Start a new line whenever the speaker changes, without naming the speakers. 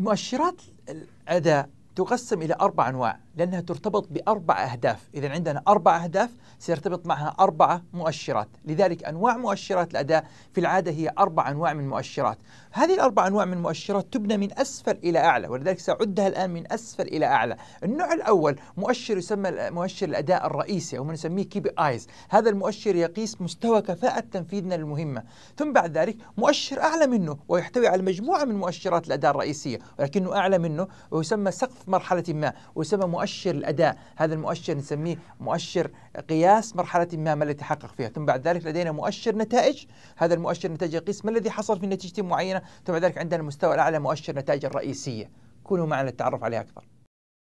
مؤشرات الأداء تقسم إلى أربع أنواع لأنها ترتبط بأربع أهداف إذا عندنا أربع أهداف سيرتبط معها اربع مؤشرات لذلك أنواع مؤشرات الأداء في العادة هي أربع أنواع من مؤشرات هذه الأربع أنواع من المؤشرات تبنى من أسفل إلى أعلى ولذلك سأعدها الآن من أسفل إلى أعلى النوع الأول مؤشر يسمى مؤشر الأداء الرئيسي أو ما نسميه كي بي آيز هذا المؤشر يقيس مستوى كفاءة تنفيذنا للمهمة ثم بعد ذلك مؤشر أعلى منه ويحتوي على مجموعة من مؤشرات الأداء الرئيسية ولكنه أعلى منه ويسمى سقف مرحلة ما ويسمى مؤشر الأداء هذا المؤشر نسميه مؤشر قياس مرحلة ما ما الذي تحقق فيها ثم بعد ذلك لدينا مؤشر نتائج هذا المؤشر نتائج يقيس ما الذي حصل في نتيجة معينة ثم بعد ذلك عندنا المستوى الأعلى مؤشر نتائج الرئيسية كونوا معنا للتعرف عليها أكثر